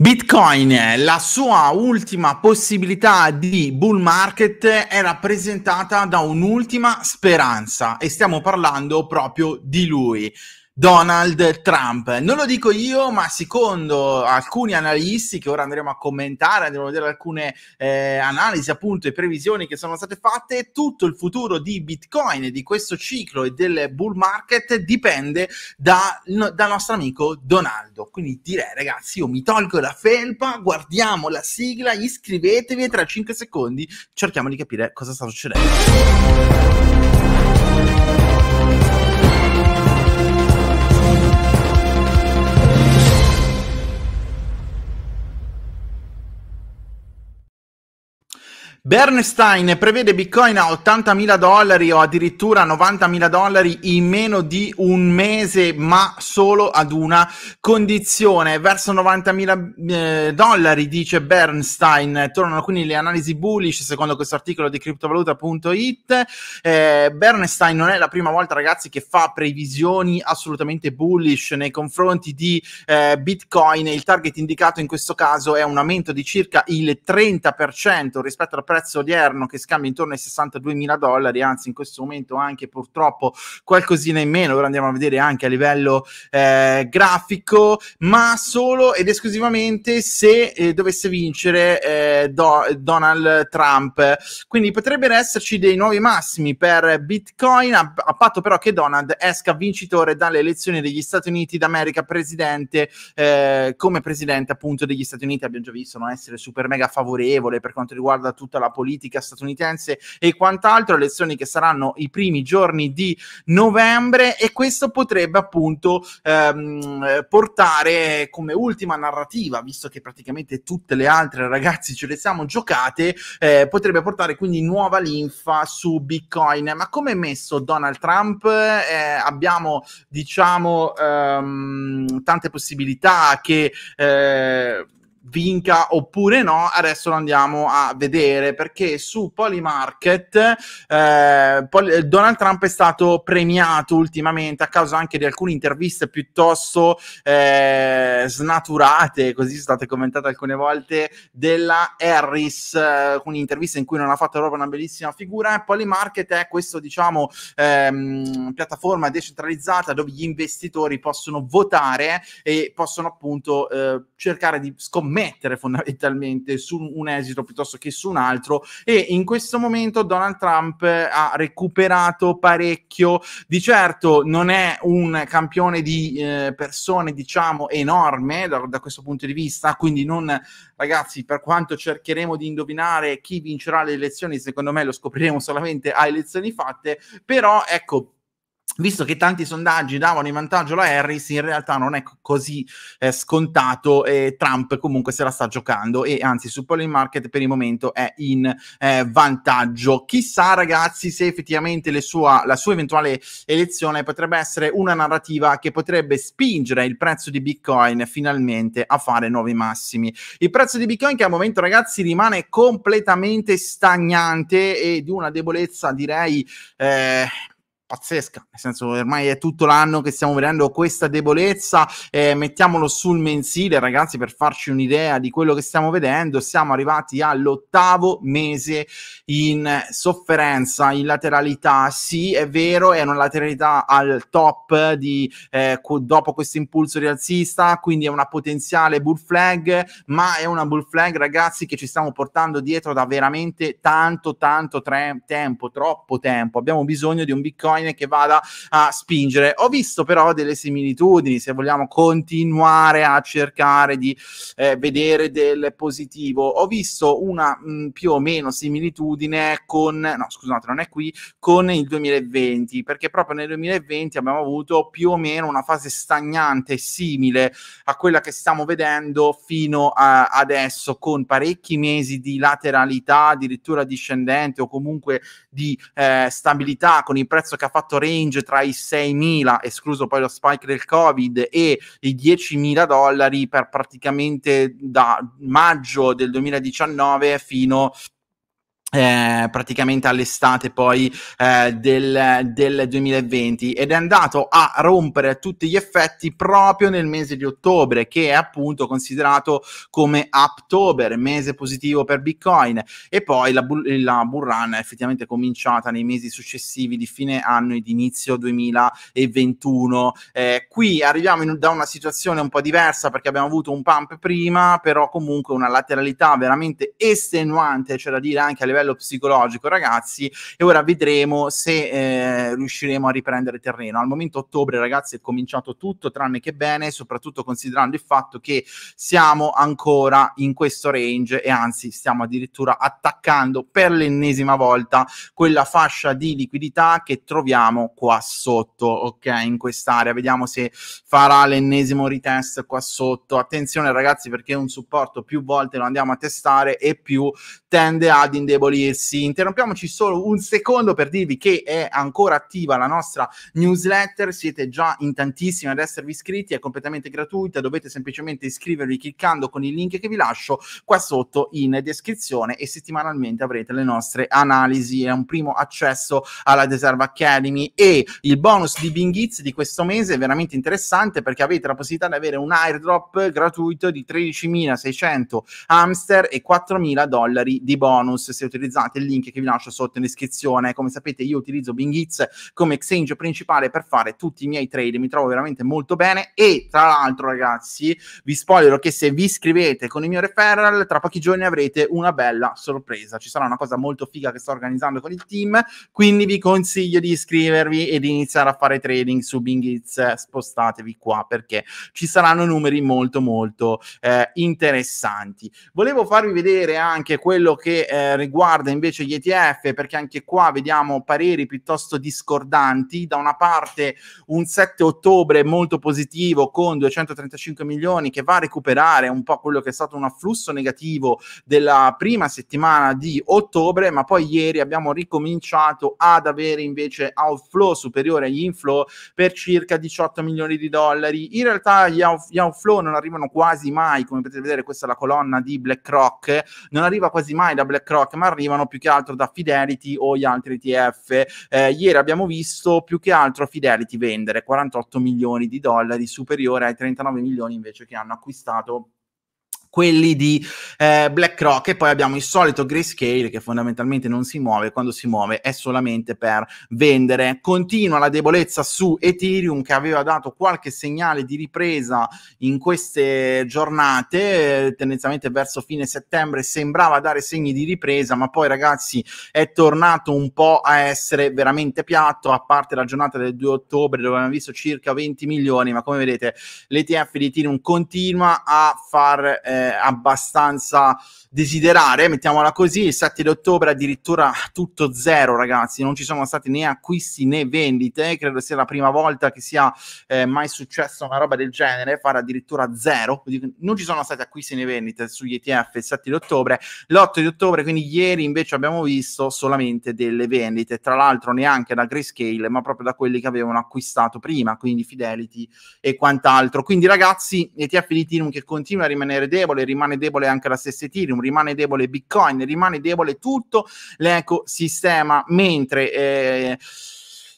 Bitcoin, la sua ultima possibilità di bull market è rappresentata da un'ultima speranza e stiamo parlando proprio di lui. Donald Trump. Non lo dico io, ma secondo alcuni analisti che ora andremo a commentare, andremo a vedere alcune eh, analisi appunto e previsioni che sono state fatte, tutto il futuro di Bitcoin, di questo ciclo e del bull market dipende da, no, dal nostro amico Donaldo. Quindi direi ragazzi, io mi tolgo la felpa, guardiamo la sigla, iscrivetevi e tra 5 secondi cerchiamo di capire cosa sta succedendo. Bernstein prevede Bitcoin a 80.000 dollari o addirittura 90.000 dollari in meno di un mese, ma solo ad una condizione. Verso 90.000 eh, dollari, dice Bernstein. Tornano quindi le analisi bullish, secondo questo articolo di criptovaluta.it. Eh, Bernstein non è la prima volta, ragazzi, che fa previsioni assolutamente bullish nei confronti di eh, Bitcoin. Il target indicato in questo caso è un aumento di circa il 30% rispetto alla prezzo odierno che scambia intorno ai 62 mila dollari, anzi in questo momento anche purtroppo qualcosina in meno, ora andiamo a vedere anche a livello eh, grafico, ma solo ed esclusivamente se eh, dovesse vincere eh, Do- Donald Trump. Quindi potrebbero esserci dei nuovi massimi per Bitcoin, a, a patto però che Donald esca vincitore dalle elezioni degli Stati Uniti d'America presidente, eh, come presidente appunto degli Stati Uniti, abbiamo già visto non essere super mega favorevole per quanto riguarda tutta tutta la politica statunitense e quant'altro, elezioni che saranno i primi giorni di novembre e questo potrebbe appunto ehm, portare come ultima narrativa, visto che praticamente tutte le altre ragazzi ce le siamo giocate, eh, potrebbe portare quindi nuova linfa su Bitcoin. Ma come è messo Donald Trump? Eh, abbiamo diciamo ehm, tante possibilità che eh, vinca oppure no, adesso lo andiamo a vedere perché su Polymarket eh, Pol- Donald Trump è stato premiato ultimamente a causa anche di alcune interviste piuttosto eh, snaturate, così sono state commentate alcune volte, della Harris, eh, un'intervista in cui non ha fatto proprio una bellissima figura. Polymarket è questa diciamo, ehm, piattaforma decentralizzata dove gli investitori possono votare e possono appunto eh, cercare di scommettere scommettere fondamentalmente su un esito piuttosto che su un altro e in questo momento Donald Trump eh, ha recuperato parecchio, di certo non è un campione di eh, persone diciamo enorme da, da questo punto di vista, quindi non ragazzi per quanto cercheremo di indovinare chi vincerà le elezioni, secondo me lo scopriremo solamente a elezioni fatte, però ecco visto che tanti sondaggi davano in vantaggio la Harris, in realtà non è così eh, scontato e Trump comunque se la sta giocando e anzi su polling market per il momento è in eh, vantaggio. Chissà ragazzi se effettivamente sua, la sua eventuale elezione potrebbe essere una narrativa che potrebbe spingere il prezzo di Bitcoin finalmente a fare nuovi massimi. Il prezzo di Bitcoin che al momento ragazzi rimane completamente stagnante e di una debolezza direi... Eh, pazzesca, nel senso ormai è tutto l'anno che stiamo vedendo questa debolezza, eh, mettiamolo sul mensile ragazzi per farci un'idea di quello che stiamo vedendo, siamo arrivati all'ottavo mese in sofferenza, in lateralità, sì è vero, è una lateralità al top di, eh, dopo questo impulso rialzista, quindi è una potenziale bull flag, ma è una bull flag ragazzi che ci stiamo portando dietro da veramente tanto tanto tre- tempo, troppo tempo, abbiamo bisogno di un Bitcoin online che vada a spingere. Ho visto però delle similitudini, se vogliamo continuare a cercare di eh, vedere del positivo, ho visto una mh, mm, più o meno similitudine con, no scusate, non è qui, con il 2020, perché proprio nel 2020 abbiamo avuto più o meno una fase stagnante simile a quella che stiamo vedendo fino a, adesso, con parecchi mesi di lateralità, addirittura discendente o comunque di eh, stabilità, con il prezzo che ha ha fatto range tra i 6.000, escluso poi lo spike del Covid, e i 10.000 dollari per praticamente da maggio del 2019 fino a eh, praticamente all'estate poi eh, del, del, 2020 ed è andato a rompere tutti gli effetti proprio nel mese di ottobre che è appunto considerato come Uptober, mese positivo per Bitcoin e poi la, la burrana è effettivamente cominciata nei mesi successivi di fine anno e di inizio 2021 eh, qui arriviamo in, da una situazione un po' diversa perché abbiamo avuto un pump prima però comunque una lateralità veramente estenuante c'è da dire anche a livello livello psicologico, ragazzi. E ora vedremo se eh, riusciremo a riprendere terreno. Al momento ottobre, ragazzi, è cominciato tutto tranne che bene, soprattutto considerando il fatto che siamo ancora in questo range e anzi stiamo addirittura attaccando per l'ennesima volta quella fascia di liquidità che troviamo qua sotto, ok, in quest'area. Vediamo se farà l'ennesimo retest qua sotto. Attenzione ragazzi perché un supporto più volte lo andiamo a testare e più tende ad indebolire piccoli Interrompiamoci solo un secondo per dirvi che è ancora attiva la nostra newsletter, siete già in tantissimi ad esservi iscritti, è completamente gratuita, dovete semplicemente iscrivervi cliccando con il link che vi lascio qua sotto in descrizione e settimanalmente avrete le nostre analisi e un primo accesso alla Deserve Academy e il bonus di Bingiz di questo mese è veramente interessante perché avete la possibilità di avere un airdrop gratuito di 13.600 hamster e 4.000 dollari di bonus se utilizzate utilizzate il link che vi lascio sotto in descrizione. Come sapete io utilizzo Bing Hits come exchange principale per fare tutti i miei trade, mi trovo veramente molto bene e tra l'altro ragazzi vi spoilerò che se vi iscrivete con il mio referral tra pochi giorni avrete una bella sorpresa, ci sarà una cosa molto figa che sto organizzando con il team, quindi vi consiglio di iscrivervi e di iniziare a fare trading su Bing Hits, spostatevi qua perché ci saranno numeri molto molto eh, interessanti. Volevo farvi vedere anche quello che eh, riguarda riguarda invece gli ETF, perché anche qua vediamo pareri piuttosto discordanti, da una parte un 7 ottobre molto positivo con 235 milioni che va a recuperare un po' quello che è stato un afflusso negativo della prima settimana di ottobre, ma poi ieri abbiamo ricominciato ad avere invece outflow superiore agli inflow per circa 18 milioni di dollari. In realtà gli, out- gli outflow non arrivano quasi mai, come potete vedere questa è la colonna di BlackRock, non arriva quasi mai da BlackRock, ma arrivano più che altro da Fidelity o gli altri ETF. Eh, ieri abbiamo visto più che altro Fidelity vendere 48 milioni di dollari superiore ai 39 milioni invece che hanno acquistato quelli di eh, BlackRock e poi abbiamo il solito grayscale che fondamentalmente non si muove, quando si muove è solamente per vendere. Continua la debolezza su Ethereum che aveva dato qualche segnale di ripresa in queste giornate, tendenzialmente verso fine settembre sembrava dare segni di ripresa, ma poi ragazzi è tornato un po' a essere veramente piatto, a parte la giornata del 2 ottobre dove abbiamo visto circa 20 milioni, ma come vedete l'ETF di Ethereum continua a far... Eh, eh, abbastanza desiderare, mettiamola così, il 7 di ottobre addirittura tutto zero ragazzi, non ci sono stati né acquisti né vendite, credo sia la prima volta che sia eh, mai successa una roba del genere, fare addirittura zero, non ci sono stati acquisti né vendite sugli ETF il 7 di ottobre, l'8 di ottobre, quindi ieri invece abbiamo visto solamente delle vendite, tra l'altro neanche da Grayscale, ma proprio da quelli che avevano acquistato prima, quindi Fidelity e quant'altro. Quindi ragazzi, ETF di Ethereum che continua a rimanere debole, debole, rimane debole anche la stessa Ethereum, rimane debole Bitcoin, rimane debole tutto l'ecosistema, mentre eh,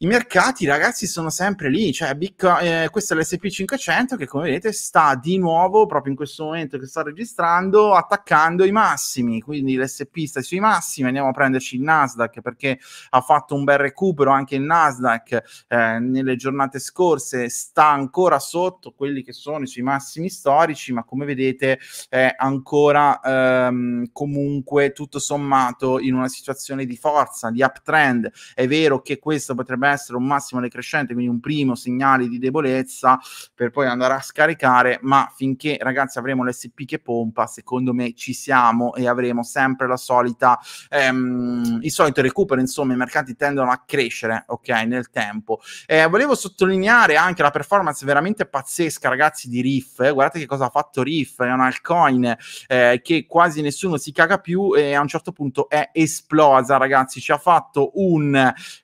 i mercati ragazzi sono sempre lì, cioè Bitcoin, eh, questo è l'SP500 che come vedete sta di nuovo proprio in questo momento che sta registrando attaccando i massimi, quindi l'SP sta sui massimi, andiamo a prenderci il Nasdaq perché ha fatto un bel recupero anche il Nasdaq eh, nelle giornate scorse, sta ancora sotto quelli che sono i suoi massimi storici, ma come vedete è ancora ehm, comunque tutto sommato in una situazione di forza, di uptrend, è vero che questo potrebbe potrebbe essere un massimo decrescente, quindi un primo segnale di debolezza per poi andare a scaricare, ma finché ragazzi avremo l'SP che pompa, secondo me ci siamo e avremo sempre la solita, ehm, il solito recupero, insomma i mercati tendono a crescere, ok, nel tempo. Eh, volevo sottolineare anche la performance veramente pazzesca, ragazzi, di Riff, eh, guardate che cosa ha fatto Riff, è un altcoin eh, che quasi nessuno si caga più e a un certo punto è esplosa, ragazzi, ci ha fatto un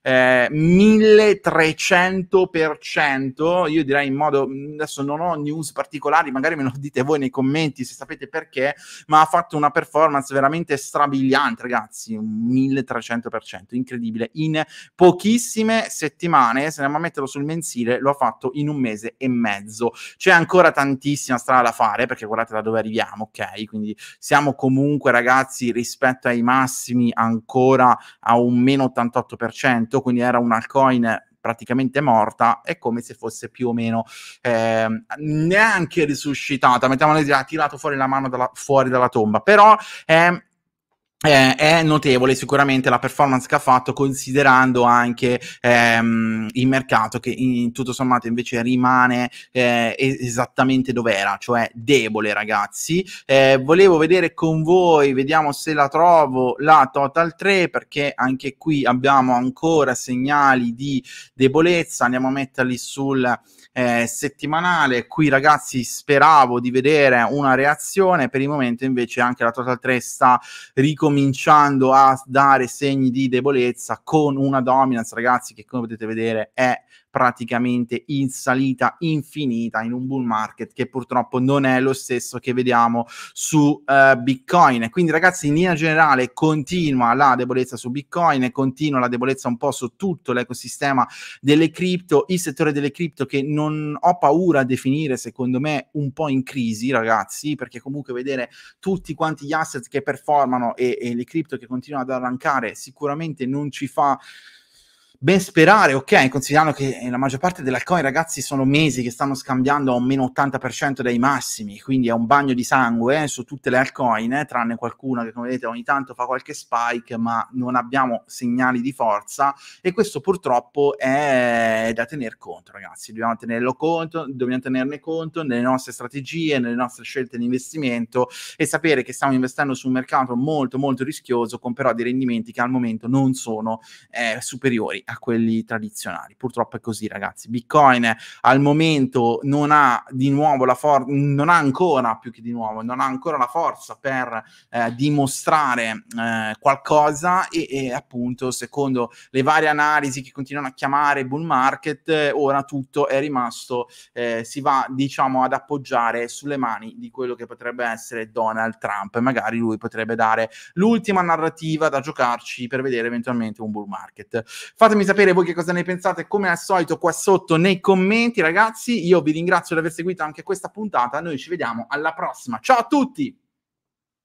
eh, mini 1300%, io direi in modo, adesso non ho news particolari, magari me lo dite voi nei commenti se sapete perché, ma ha fatto una performance veramente strabiliante, ragazzi, un 1300%, incredibile, in pochissime settimane, se andiamo a metterlo sul mensile, lo ha fatto in un mese e mezzo. C'è ancora tantissima strada da fare, perché guardate da dove arriviamo, ok? Quindi siamo comunque, ragazzi, rispetto ai massimi ancora a un meno 88%, quindi era un alcol Bitcoin praticamente morta, è come se fosse più o meno eh, neanche risuscitata, mettiamo ha tirato fuori la mano dalla, fuori dalla tomba, però è ehm, eh, è notevole sicuramente la performance che ha fatto considerando anche ehm, il mercato che in, tutto sommato invece rimane eh, esattamente dov'era, cioè debole ragazzi. Eh, volevo vedere con voi, vediamo se la trovo, la Total 3 perché anche qui abbiamo ancora segnali di debolezza, andiamo a metterli sul... Eh, settimanale. Qui, ragazzi, speravo di vedere una reazione. Per il momento, invece, anche la Total 3 sta ricominciando cominciando a dare segni di debolezza con una dominance, ragazzi, che come potete vedere è praticamente in salita infinita in un bull market che purtroppo non è lo stesso che vediamo su uh, Bitcoin. Quindi ragazzi in linea generale continua la debolezza su Bitcoin, continua la debolezza un po' su tutto l'ecosistema delle cripto, il settore delle cripto che non ho paura a definire secondo me un po' in crisi ragazzi perché comunque vedere tutti quanti gli asset che performano e, e le cripto che continuano ad arrancare sicuramente non ci fa ben sperare, ok, considerando che eh, la maggior parte delle dell'alcool, ragazzi, sono mesi che stanno scambiando a un meno 80% dei massimi, quindi è un bagno di sangue eh, su tutte le altcoin, eh, tranne qualcuna che come vedete ogni tanto fa qualche spike, ma non abbiamo segnali di forza e questo purtroppo è da tener conto, ragazzi, dobbiamo tenerlo conto, dobbiamo tenerne conto nelle nostre strategie, nelle nostre scelte di investimento e sapere che stiamo investendo su un mercato molto molto rischioso con però dei rendimenti che al momento non sono eh, superiori a quelli tradizionali. Purtroppo è così, ragazzi. Bitcoin al momento non ha di nuovo la forza, non ha ancora più che di nuovo, non ha ancora la forza per eh, dimostrare eh, qualcosa e, e, appunto secondo le varie analisi che continuano a chiamare bull market, ora tutto è rimasto, eh, si va diciamo ad appoggiare sulle mani di quello che potrebbe essere Donald Trump. Magari lui potrebbe dare l'ultima narrativa da giocarci per vedere eventualmente un bull market. Fatemi Fatemi sapere voi che cosa ne pensate, come al solito, qua sotto nei commenti, ragazzi. Io vi ringrazio di aver seguito anche questa puntata. Noi ci vediamo alla prossima. Ciao a tutti!